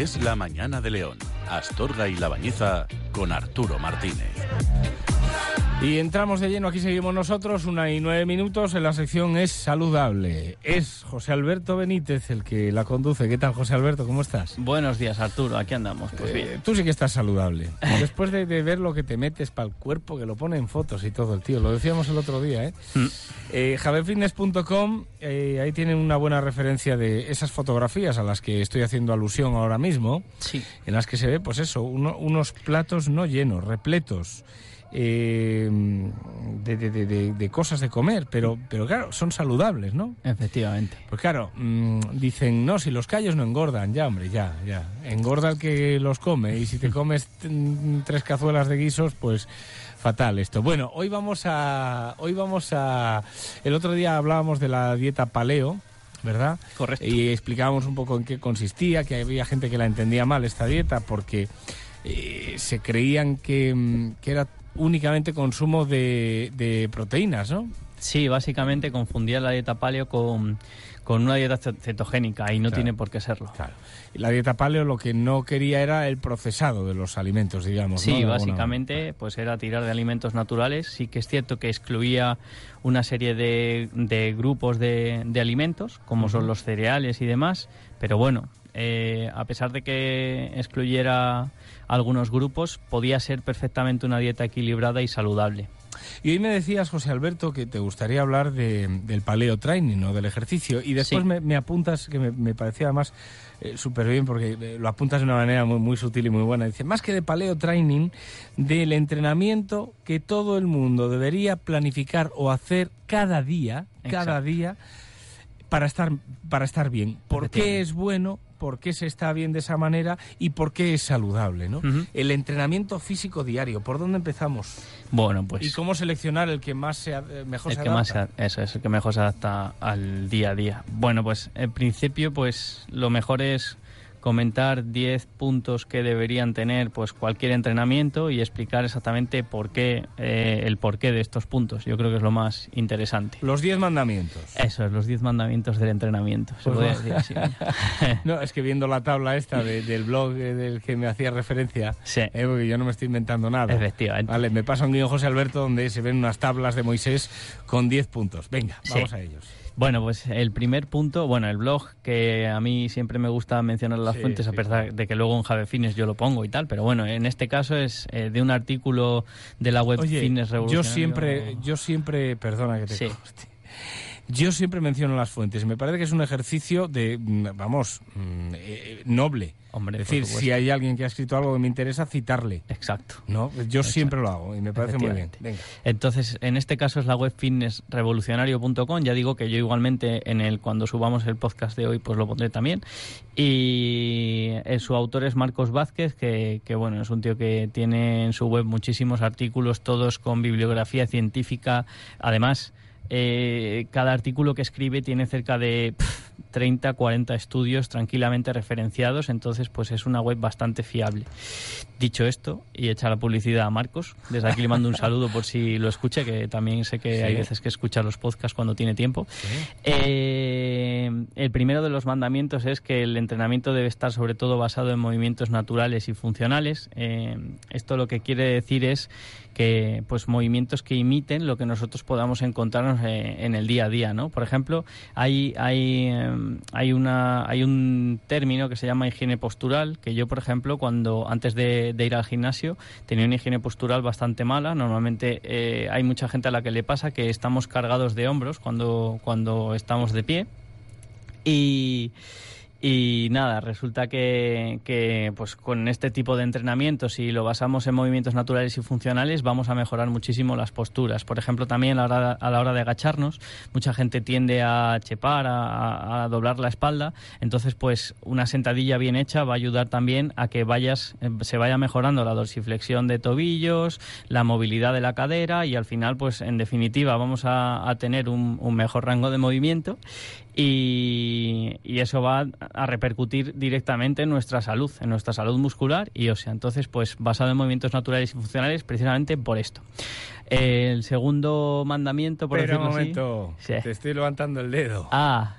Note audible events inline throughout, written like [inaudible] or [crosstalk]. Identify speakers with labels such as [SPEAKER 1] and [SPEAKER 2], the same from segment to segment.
[SPEAKER 1] Es la mañana de León, Astorga y La Bañeza con Arturo Martínez. Y entramos de lleno, aquí seguimos nosotros, una y nueve minutos, en la sección Es Saludable. Es José Alberto Benítez el que la conduce. ¿Qué tal, José Alberto? ¿Cómo estás? Buenos
[SPEAKER 2] días, Arturo, aquí
[SPEAKER 1] andamos. Pues eh, bien. tú sí que estás saludable. [laughs] Después de, ver lo que te metes para el cuerpo, que lo pone en fotos y todo el tío, lo decíamos el otro día, ¿eh? Mm. eh javefitness.com, eh, ahí tienen una buena referencia de esas fotografías a las que estoy haciendo alusión ahora mismo, sí. en las que se ve, pues eso, unos platos no llenos, repletos. Eh, de, cosas de comer, pero, pero claro, son saludables, ¿no?
[SPEAKER 2] Efectivamente.
[SPEAKER 1] Pues claro, mm, dicen, no, si los callos no engordan, ya, hombre, ya, ya. Engorda el que los come y si te [laughs] comes mm, tres cazuelas de guisos, pues fatal esto. Bueno, hoy vamos a... Hoy vamos a... El otro día hablábamos de la dieta paleo, ¿verdad? Correcto. Y explicábamos un poco en qué consistía, que había gente que la entendía mal esta dieta porque... Eh, se creían que mm, era únicamente consumo de, proteínas, ¿no? Sí, básicamente confundía la dieta paleo con, con una dieta cetogénica y no tiene por qué serlo. Claro. La dieta paleo lo que no quería era el procesado de los alimentos, digamos. Sí, básicamente
[SPEAKER 2] pues era tirar de alimentos naturales. Sí que es cierto que excluía una serie de, de grupos de, de, alimentos, como son los cereales y demás, pero bueno, eh, a pesar de que excluyera algunos grupos, podía ser perfectamente
[SPEAKER 1] una dieta equilibrada y saludable. Y hoy me decías, José Alberto, que te gustaría hablar del paleo training o del ejercicio. Y después me, apuntas, que me, parecía además eh, súper bien, porque eh, lo apuntas de una manera muy, sutil y muy buena. Dice, más que de paleo training, del entrenamiento que todo el mundo debería planificar o hacer cada día, cada día, para estar, para estar bien. ¿Por qué es bueno? por qué se está bien de esa manera y por qué es saludable, ¿no? El entrenamiento físico diario, ¿por dónde empezamos?
[SPEAKER 2] Bueno, pues... ¿Y
[SPEAKER 1] cómo seleccionar el que más se, eh, mejor se que adapta? Más,
[SPEAKER 2] eso es, el que mejor se adapta al día a día. Bueno, pues en principio, pues lo mejor es comentar 10 puntos que deberían tener pues cualquier entrenamiento y explicar exactamente por qué eh, el porqué de estos puntos. Yo creo que es lo más interesante. Los 10 mandamientos. Eso los 10 mandamientos del entrenamiento. Pues
[SPEAKER 1] [laughs] no, es que viendo la tabla esta del blog eh, del que me hacía referencia, eh, porque yo no me estoy inventando nada. Vale, me pasa un guión José Alberto donde se ven unas tablas de Moisés con 10 puntos. Venga, vamos a ellos.
[SPEAKER 2] Bueno, pues el primer punto, bueno, el blog, que a mí siempre me gusta mencionar las fuentes, a pesar de que luego en Jave Fines yo lo pongo y tal, pero bueno, en este caso es eh, de un artículo
[SPEAKER 1] de la web Fines Revolucionario. Yo siempre, yo siempre, perdona que te yo siempre menciono las fuentes. Me parece que es un ejercicio de, mm, vamos, mm, eh, eh, noble. Hombre, es decir, si hay alguien que ha escrito algo que me interesa, citarle. Exacto. ¿No? Pues yo siempre lo hago y me parece muy bien. Entonces, en este caso es la web fitnessrevolucionario.com.
[SPEAKER 2] Ya digo que yo igualmente en el cuando subamos el podcast de hoy, pues lo pondré también. Y eh, su autor es Marcos Vázquez, que, que bueno, es un tío que tiene en su web muchísimos artículos, todos con bibliografía científica. Además, eh, cada artículo que escribe tiene cerca de 30, 40 estudios tranquilamente referenciados, entonces pues es una web bastante fiable. Dicho esto, y hecha la publicidad a Marcos, desde aquí le mando un saludo por si lo escucha, que también sé que hay veces que escucha los podcasts cuando tiene tiempo. Eh, el primero de los mandamientos es que el entrenamiento debe estar sobre todo basado en movimientos naturales y funcionales. Eh, esto lo que quiere decir es que pues movimientos que imiten lo que nosotros podamos encontrarnos eh, en el día a día, ¿no? Por ejemplo, hay hay em, hay una hay un término que se llama higiene postural que yo por ejemplo cuando antes de, ir al gimnasio tenía una higiene postural bastante mala. Normalmente eh, hay mucha gente a la que le pasa que estamos cargados de hombros cuando cuando estamos de pie y, nada, resulta que, pues con este tipo de entrenamientos, si lo basamos en movimientos naturales y funcionales, vamos a mejorar muchísimo las posturas. Por ejemplo, también a la hora, de agacharnos, mucha gente tiende a chepar, a, doblar la espalda. Entonces, pues una sentadilla bien hecha va a ayudar también a que vayas, eh, se vaya mejorando la dorsiflexión de tobillos, la movilidad de la cadera y al final, pues en definitiva, vamos a, tener un mejor rango de movimiento y, eso va a repercutir directamente en nuestra salud, en nuestra salud muscular y o sea Entonces, pues basado en movimientos naturales y funcionales, precisamente por esto. El segundo mandamiento, por ejemplo momento, te
[SPEAKER 1] estoy levantando el dedo. Ah.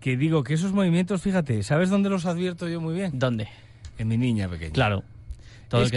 [SPEAKER 1] Que digo que esos movimientos, fíjate, ¿sabes dónde los advierto yo muy bien? ¿Dónde? En mi niña pequeña. Claro, es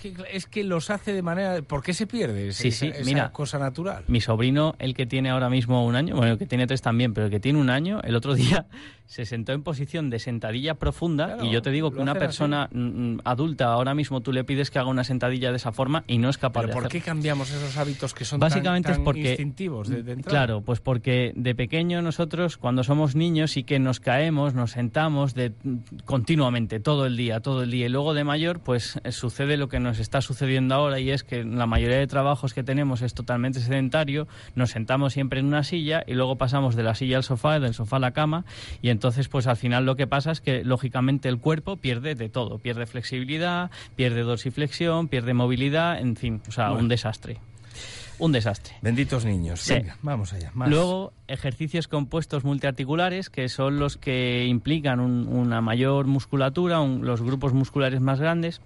[SPEAKER 1] que, es, que, los hace de manera... ¿Por qué se pierde es sí, sí, cosa natural?
[SPEAKER 2] Mi sobrino, el que tiene ahora mismo un año, bueno, el que tiene tres también, pero el que tiene un año, el otro [laughs] día se sentó en posición de sentadilla profunda y yo te digo que una persona mm, mm, adulta ahora mismo tú le pides que haga una sentadilla de esa forma y no es capaz ¿Pero ¿Por qué
[SPEAKER 1] cambiamos esos hábitos que son Básicamente tan, es porque, instintivos de, Claro,
[SPEAKER 2] pues porque de pequeño nosotros cuando somos niños sí que nos caemos, nos sentamos mm, continuamente todo el día, todo el día y luego de mayor pues sucede lo que nos está sucediendo ahora y es que la mayoría de trabajos que tenemos es totalmente sedentario, nos sentamos siempre en una silla y luego pasamos de la silla al sofá, del sofá a la cama y entonces pues al final lo que pasa es que lógicamente el cuerpo pierde de todo, pierde flexibilidad, pierde dorsiflexión, pierde movilidad, en fin, o sea, un
[SPEAKER 1] desastre un desastre. Benditos niños. vamos allá. Luego,
[SPEAKER 2] ejercicios compuestos multiarticulares, que son los que implican una mayor musculatura, los grupos musculares más grandes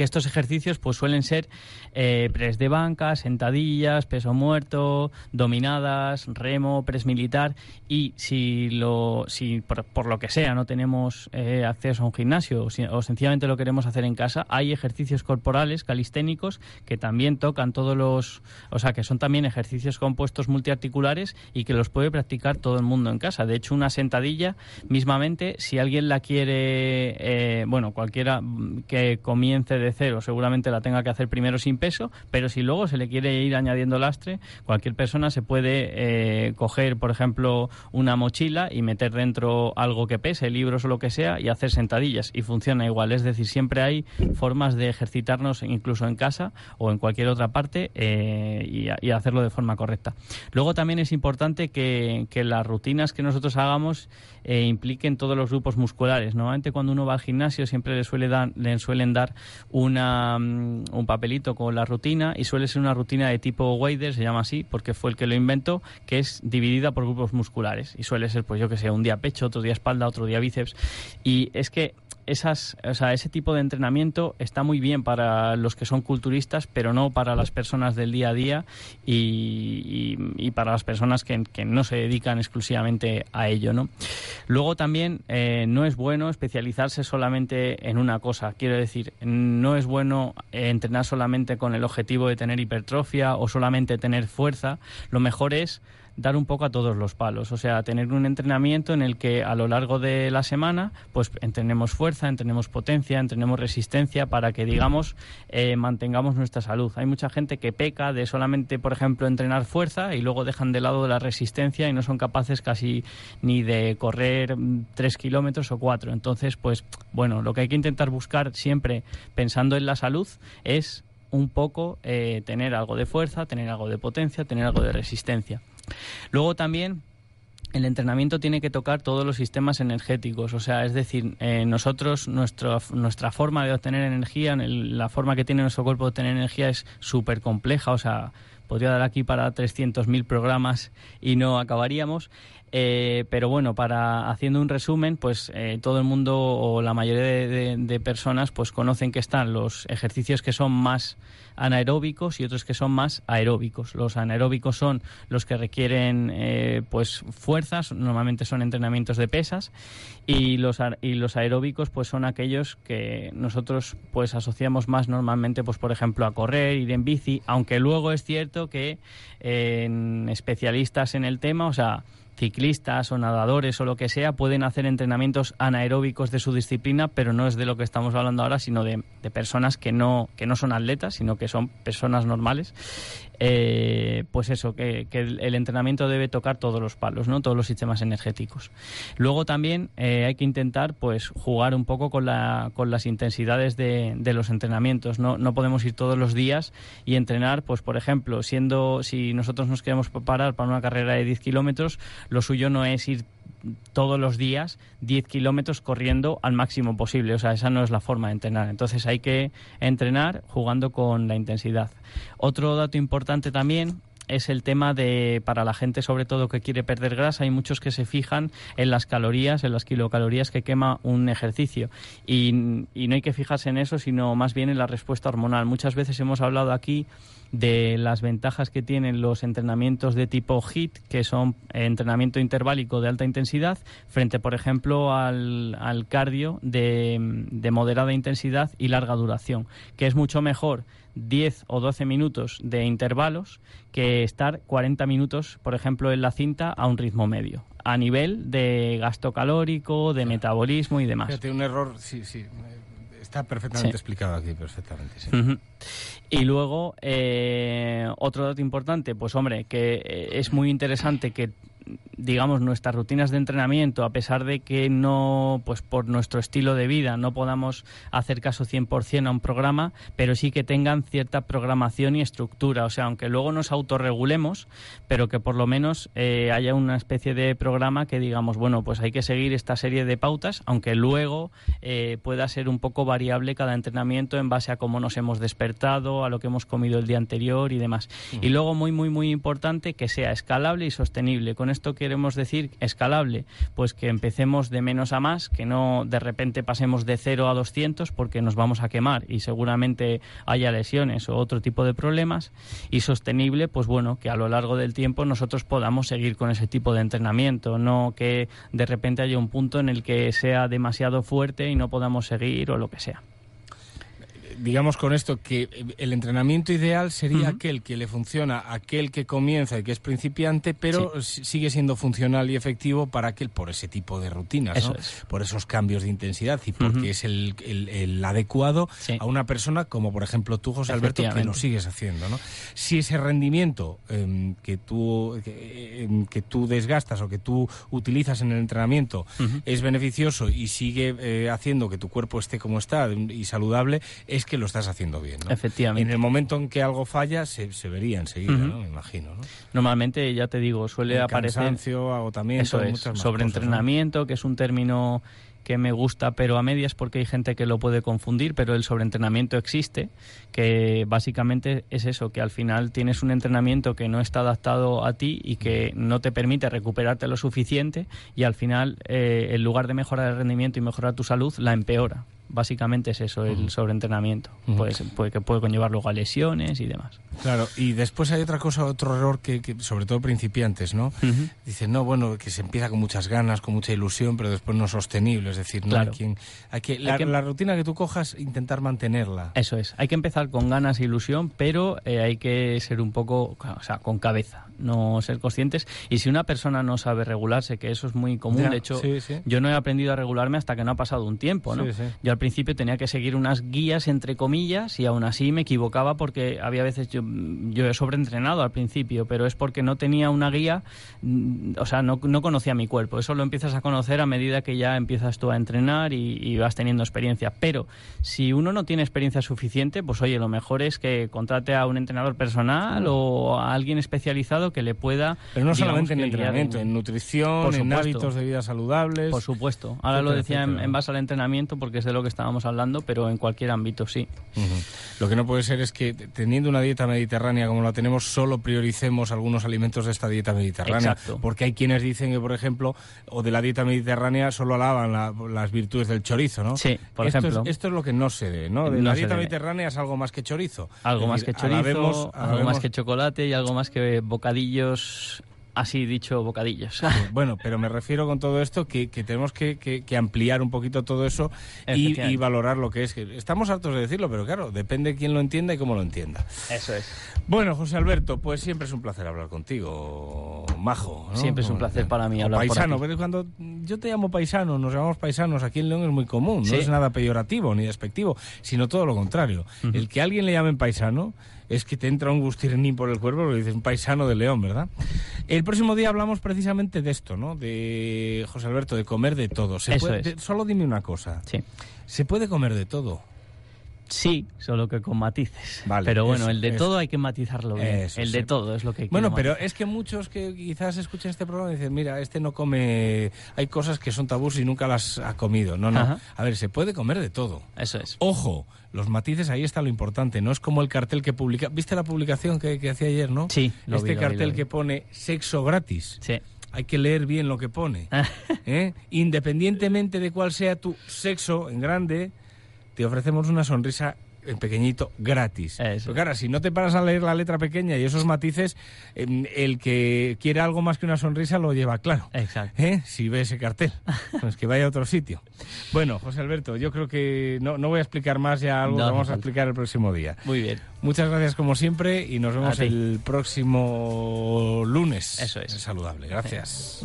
[SPEAKER 2] que estos ejercicios pues suelen ser eh, press de banca, sentadillas, peso muerto, dominadas, remo, press militar y si lo si por, lo que sea no tenemos eh, acceso a un gimnasio o, sencillamente lo queremos hacer en casa, hay ejercicios corporales calisténicos que también tocan todos los, o sea, que son también ejercicios compuestos multiarticulares y que los puede practicar todo el mundo en casa. De hecho, una sentadilla mismamente si alguien la quiere eh, bueno, cualquiera que comience de seguramente la tenga que hacer primero sin peso, pero si luego se le quiere ir añadiendo lastre, cualquier persona se puede eh, coger, por ejemplo, una mochila y meter dentro algo que pese, libros o lo que sea, y hacer sentadillas y funciona igual. Es decir, siempre hay formas de ejercitarnos incluso en casa o en cualquier otra parte eh, y, hacerlo de forma correcta. Luego también es importante que, las rutinas que nosotros hagamos eh, impliquen todos los grupos musculares. Normalmente cuando uno va al gimnasio siempre le, suele le suelen dar una, mm, un papelito con la rutina y suele ser una rutina de tipo Wader, se llama así, porque fue el que lo inventó, que es dividida por grupos musculares y suele ser, pues yo que sé, un día pecho, otro día espalda, otro día bíceps. Y es que esas, o sea, ese tipo de entrenamiento está muy bien para los que son culturistas, pero no para las personas del día a día y, para las personas que, no se dedican exclusivamente a ello. ¿no? Luego también eh, no es bueno especializarse solamente en una cosa. Quiero decir, en, no es bueno entrenar solamente con el objetivo de tener hipertrofia o solamente tener fuerza. Lo mejor es dar un poco a todos los palos, o sea, tener un entrenamiento en el que a lo largo de la semana pues entrenemos fuerza, entrenemos potencia, entrenemos resistencia para que digamos eh, mantengamos nuestra salud. Hay mucha gente que peca de solamente, por ejemplo, entrenar fuerza y luego dejan de lado la resistencia y no son capaces casi ni de correr mm, tres kilómetros o cuatro. Entonces, pues bueno, lo que hay que intentar buscar siempre pensando en la salud es un poco eh, tener algo de fuerza, tener algo de potencia, tener algo de resistencia. Luego también el entrenamiento tiene que tocar todos los sistemas energéticos, o sea, es decir, eh, nosotros, nuestra forma de obtener energía, la forma que tiene nuestro cuerpo de obtener energía es súper compleja, o sea, podría dar aquí para 300.000 programas y no acabaríamos. Eh, pero bueno, para haciendo un resumen, pues eh, todo el mundo o la mayoría de, personas pues conocen que están los ejercicios que son más anaeróbicos y otros que son más aeróbicos. Los anaeróbicos son los que requieren eh, pues fuerzas, normalmente son entrenamientos de pesas y los y los aeróbicos pues son aquellos que nosotros pues asociamos más normalmente pues por ejemplo a correr, ir en bici, aunque luego es cierto que en especialistas en el tema, o sea, ciclistas o nadadores o lo que sea pueden hacer entrenamientos anaeróbicos de su disciplina, pero no es de lo que estamos hablando ahora, sino de, personas que no, que no son atletas, sino que son personas normales eh, pues eso, que, el entrenamiento debe tocar todos los palos, ¿no? Todos los sistemas energéticos. Luego también eh, hay que intentar, pues, jugar un poco con, la, con las intensidades de, los entrenamientos, ¿no? No podemos ir todos los días y entrenar, pues, por ejemplo, siendo, si nosotros nos queremos preparar para una carrera de 10 kilómetros, lo suyo no es ir todos los días 10 kilómetros corriendo al máximo posible. O sea, esa no es la forma de entrenar. Entonces hay que entrenar jugando con la intensidad. Otro dato importante también es el tema de para la gente sobre todo que quiere perder grasa hay muchos que se fijan en las calorías en las kilocalorías que quema un ejercicio y, y no hay que fijarse en eso sino más bien en la respuesta hormonal muchas veces hemos hablado aquí de las ventajas que tienen los entrenamientos de tipo HIT, que son eh, entrenamiento interválico de alta intensidad, frente, por ejemplo, al, cardio de, moderada intensidad y larga duración, que es mucho mejor 10 o 12 minutos de intervalos que estar 40 minutos, por ejemplo, en la cinta a un ritmo medio, a nivel de gasto calórico, de metabolismo y demás. Fíjate,
[SPEAKER 1] un error, sí, sí, está perfectamente explicado aquí, perfectamente. Sí.
[SPEAKER 2] Y luego, eh, otro dato importante, pues hombre, que eh, es muy interesante que digamos, nuestras rutinas de entrenamiento, a pesar de que no, pues por nuestro estilo de vida, no podamos hacer caso 100% a un programa, pero sí que tengan cierta programación y estructura. O sea, aunque luego nos autorregulemos, pero que por lo menos eh, haya una especie de programa que digamos, bueno, pues hay que seguir esta serie de pautas, aunque luego eh, pueda ser un poco variable cada entrenamiento en base a cómo nos hemos despertado, a lo que hemos comido el día anterior y demás. Y luego, muy, muy, muy importante, que sea escalable y sostenible esto queremos decir escalable, pues que empecemos de menos a más, que no de repente pasemos de 0 a 200 porque nos vamos a quemar y seguramente haya lesiones o otro tipo de problemas. Y sostenible, pues bueno, que a lo largo del tiempo nosotros podamos seguir con ese tipo de entrenamiento, no que de repente haya un punto en el que sea demasiado fuerte y no
[SPEAKER 1] podamos seguir o lo que sea digamos con esto que el entrenamiento ideal sería aquel que le funciona, aquel que comienza y que es principiante, pero sigue siendo funcional y efectivo para aquel por ese tipo de rutinas, por esos cambios de intensidad y porque es el, adecuado a una persona como por ejemplo tú, José Alberto, que lo sigues haciendo. Si ese rendimiento em, que, tú, em, que, tú desgastas o que tú utilizas en el entrenamiento es beneficioso y sigue eh, haciendo que tu cuerpo esté como está y saludable, es que lo estás haciendo bien. ¿no? Efectivamente. en el momento en que algo falla, se, se vería enseguida, ¿no? me imagino. Normalmente, ya te digo, suele aparecer. Cansancio, agotamiento, eso es, sobreentrenamiento,
[SPEAKER 2] que es un término que me gusta, pero a medias porque hay gente que lo puede confundir, pero el sobreentrenamiento existe, que básicamente es eso, que al final tienes un entrenamiento que no está adaptado a ti y que no te permite recuperarte lo suficiente y al final, eh, en lugar de mejorar el rendimiento y mejorar tu salud, la empeora básicamente es eso, el sobreentrenamiento, pues, puede, que puede conllevar luego a lesiones y
[SPEAKER 1] demás. Claro, y después hay otra cosa, otro error que, sobre todo principiantes, ¿no? Dicen, no, bueno, que se empieza con muchas ganas, con mucha ilusión, pero después no es sostenible, es decir, no hay quien, que, em la, rutina que tú cojas, intentar mantenerla. Eso es, hay que empezar con ganas e ilusión, pero
[SPEAKER 2] eh, hay que ser un poco, o sea, con cabeza, no ser conscientes. Y si una persona no sabe regularse, que eso es muy común, de hecho, yo no he aprendido a regularme hasta que no ha pasado un tiempo, ¿no? principio tenía que seguir unas guías, entre comillas, y aún así me equivocaba porque había veces yo, yo he sobreentrenado al principio, pero es porque no tenía una guía, mm, o sea, no, no conocía mi cuerpo. Eso lo empiezas a conocer a medida que ya empiezas tú a entrenar y, vas teniendo experiencia. Pero si uno no tiene experiencia suficiente, pues oye, lo mejor es que contrate a un entrenador personal o a alguien especializado que le pueda. Pero no solamente en entrenamiento, en,
[SPEAKER 1] nutrición, en hábitos de vida saludables. Por supuesto. Ahora lo decía en
[SPEAKER 2] base al entrenamiento porque
[SPEAKER 1] es de lo que estábamos hablando, pero en cualquier ámbito sí. Lo que no puede ser es que teniendo una dieta mediterránea como la tenemos, solo prioricemos algunos alimentos de esta dieta mediterránea. Porque hay quienes dicen que, por ejemplo, o de la dieta mediterránea solo alaban las virtudes del chorizo, ¿no? Sí, por esto ejemplo. Es, esto es lo que no se debe, ¿no? De la dieta mediterránea es algo más que chorizo. Algo más que chorizo, algo más que chocolate y algo más que bocadillos así dicho bocadillos. bueno, pero me refiero con todo esto que, tenemos que, ampliar un poquito todo eso y, valorar lo que es. Estamos hartos de decirlo, pero claro, depende quién lo entienda y cómo lo entienda. Eso es. Bueno, José Alberto, pues siempre es un placer hablar contigo, majo. Siempre es un placer para mí hablar contigo. Paisano, pero cuando yo te llamo paisano, nos llamamos paisanos, aquí en León es muy común, no es nada peyorativo ni despectivo, sino todo lo contrario. El que alguien le llame paisano es que te entra un gustirnín por el cuerpo, lo dices un paisano de León, ¿verdad? El próximo día hablamos precisamente de esto, ¿no? De José Alberto, de comer de todo. solo dime una cosa. Sí. ¿Se puede comer de todo? Sí, solo que con matices. Vale, pero bueno, el de todo hay que matizarlo bien. el de todo es lo que. Bueno, pero es que muchos que quizás escuchen este programa dicen, mira, este no come, hay cosas que son tabús y nunca las ha comido. No, no. A ver, se puede comer de todo. Eso es. Ojo, los matices ahí está lo importante. No es como el cartel que publica. ¿Viste la publicación que, que hacía ayer, no? Sí. este cartel que pone sexo gratis. Sí hay que leer bien lo que pone. Ah. ¿Eh? Independientemente de cuál sea tu sexo en grande, te ofrecemos una sonrisa en pequeñito gratis. Eso. Porque ahora, si no te paras a leer la letra pequeña y esos matices, em, el que quiere algo más que una sonrisa lo lleva claro. Exacto. ¿Eh? Si ve ese cartel, pues que vaya a otro sitio. Bueno, José Alberto, yo creo que no, voy a explicar más ya algo lo vamos a explicar el próximo día. Muy bien. Muchas gracias como siempre y nos vemos el próximo lunes. Eso es. Saludable. Gracias.